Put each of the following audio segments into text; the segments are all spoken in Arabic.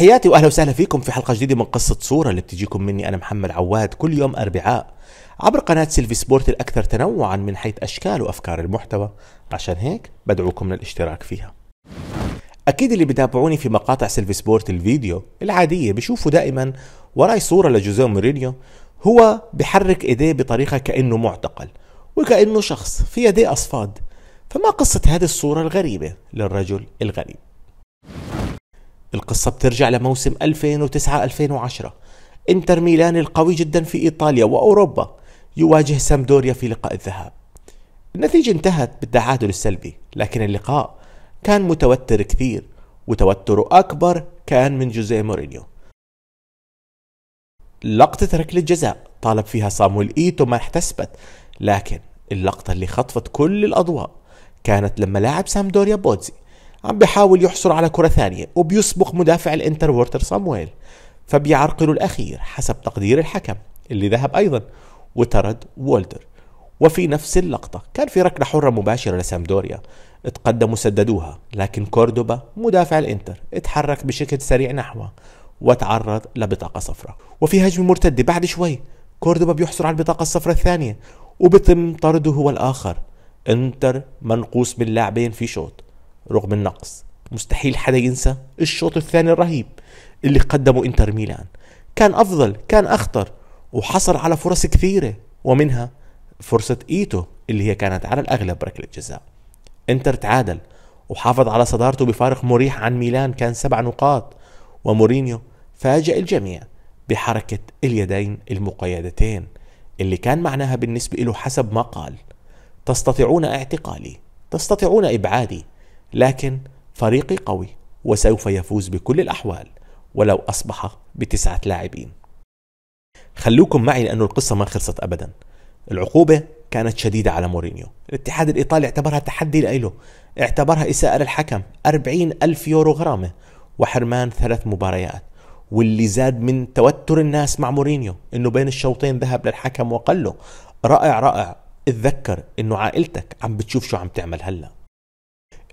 تحياتي واهلا وسهلا فيكم في حلقه جديده من قصه صوره اللي بتجيكم مني انا محمد عواد كل يوم اربعاء عبر قناه سيلفي سبورت الاكثر تنوعا من حيث اشكال وافكار المحتوى عشان هيك بدعوكم للاشتراك فيها اكيد اللي بتابعوني في مقاطع سيلفي سبورت الفيديو العاديه بشوفوا دائما وراي صوره لجوزيه مورينيو هو بحرك ايديه بطريقه كانه معتقل وكانه شخص في يديه اصفاد فما قصه هذه الصوره الغريبه للرجل الغريب القصة بترجع لموسم 2009-2010 انتر ميلان القوي جدا في إيطاليا وأوروبا يواجه سامدوريا في لقاء الذهاب النتيجة انتهت بالتعادل السلبي لكن اللقاء كان متوتر كثير وتوتره أكبر كان من جوزيه مورينيو لقطة ركلة جزاء طالب فيها صامويل إيتو ما احتسبت لكن اللقطة اللي خطفت كل الأضواء كانت لما لاعب سامدوريا بوتزي عم بحاول يحصل على كرة ثانية وبيسبق مدافع الانتر وورتر صامويل فبيعرقلوا الأخير حسب تقدير الحكم اللي ذهب أيضا وطرد وولدر وفي نفس اللقطة كان في ركلة حرة مباشرة لسامدوريا اتقدموا سددوها لكن كوردوبا مدافع الانتر اتحرك بشكل سريع نحوه وتعرض لبطاقة صفراء وفي هجمة مرتدة بعد شوي كوردوبا بيحصل على البطاقة الصفراء الثانية وبتم طرده هو الآخر انتر منقوص باللاعبين في شوط رغم النقص مستحيل حدا ينسى الشوط الثاني الرهيب اللي قدمه انتر ميلان كان أفضل كان أخطر وحصل على فرص كثيرة ومنها فرصة إيتو اللي هي كانت على الأغلب ركلة جزاء انتر تعادل وحافظ على صدارته بفارق مريح عن ميلان كان سبع نقاط ومورينيو فاجأ الجميع بحركة اليدين المقيدتين اللي كان معناها بالنسبة له حسب ما قال تستطيعون اعتقالي تستطيعون إبعادي لكن فريقي قوي وسوف يفوز بكل الأحوال ولو أصبح بتسعة لاعبين خلوكم معي لأنه القصة ما خلصت أبدا العقوبة كانت شديدة على مورينيو الاتحاد الإيطالي اعتبرها تحدي لإله اعتبرها إساءة للحكم 40 ألف يورو غرامة وحرمان ثلاث مباريات واللي زاد من توتر الناس مع مورينيو انه بين الشوطين ذهب للحكم وقال له رائع رائع اتذكر انه عائلتك عم بتشوف شو عم تعمل هلا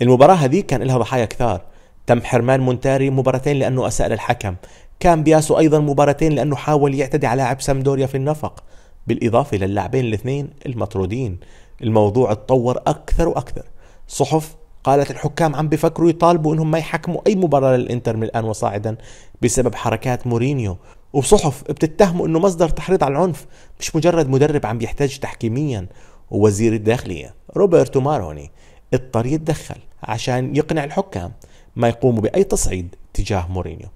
المباراة هذه كان لها ضحايا كثار تم حرمان مونتاري مباراتين لأنه أساء للحكم كان بياسو أيضا مباراتين لأنه حاول يعتدي على لاعب سامدوريا في النفق بالإضافة للاعبين الاثنين المطرودين الموضوع اتطور أكثر وأكثر صحف قالت الحكام عم بفكروا يطالبوا انهم ما يحكموا اي مباراه للانتر من الان وصاعدا بسبب حركات مورينيو وصحف بتتهمه انه مصدر تحريض على العنف مش مجرد مدرب عم بيحتاج تحكيميا ووزير الداخليه روبرتو ماروني اضطر يتدخل عشان يقنع الحكام ما يقوموا بأي تصعيد تجاه مورينيو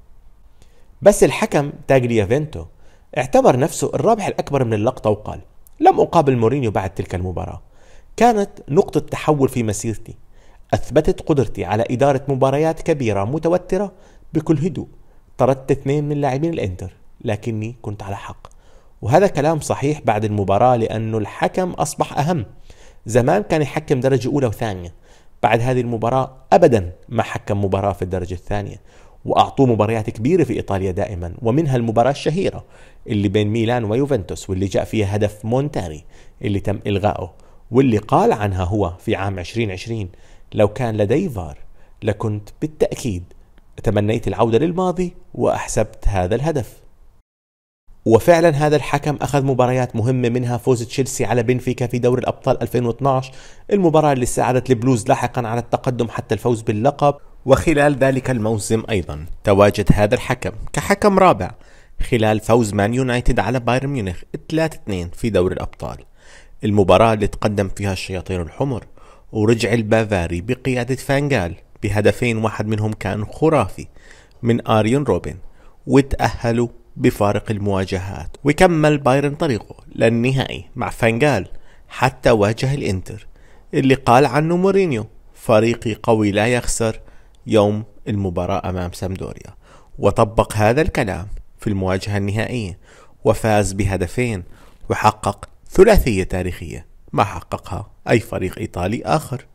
بس الحكم فينتو اعتبر نفسه الرابح الأكبر من اللقطة وقال لم أقابل مورينيو بعد تلك المباراة كانت نقطة تحول في مسيرتي أثبتت قدرتي على إدارة مباريات كبيرة متوترة بكل هدوء طردت اثنين من لاعبين الإنتر لكني كنت على حق وهذا كلام صحيح بعد المباراة لأنه الحكم أصبح أهم زمان كان يحكم درجة أولى وثانية بعد هذه المباراة أبدا ما حكم مباراة في الدرجة الثانية وأعطوه مباريات كبيرة في إيطاليا دائما ومنها المباراة الشهيرة اللي بين ميلان ويوفنتوس واللي جاء فيها هدف مونتاري اللي تم إلغائه واللي قال عنها هو في عام 2020 لو كان لدي فار لكنت بالتأكيد تمنيت العودة للماضي وأحسبت هذا الهدف وفعلا هذا الحكم اخذ مباريات مهمه منها فوز تشيلسي على بنفيكا في دوري الابطال 2012 المباراه اللي ساعدت البلوز لاحقا على التقدم حتى الفوز باللقب وخلال ذلك الموسم ايضا تواجد هذا الحكم كحكم رابع خلال فوز مان يونايتد على بايرن ميونخ 3-2 في دوري الابطال المباراه اللي تقدم فيها الشياطين الحمر ورجع البافاري بقياده فانجال بهدفين واحد منهم كان خرافي من اريون روبن وتاهلوا بفارق المواجهات وكمل بايرن طريقه للنهائي مع فانجال حتى واجه الانتر اللي قال عنه مورينيو فريقي قوي لا يخسر يوم المباراة أمام سامدوريا وطبق هذا الكلام في المواجهة النهائية وفاز بهدفين وحقق ثلاثية تاريخية ما حققها أي فريق إيطالي آخر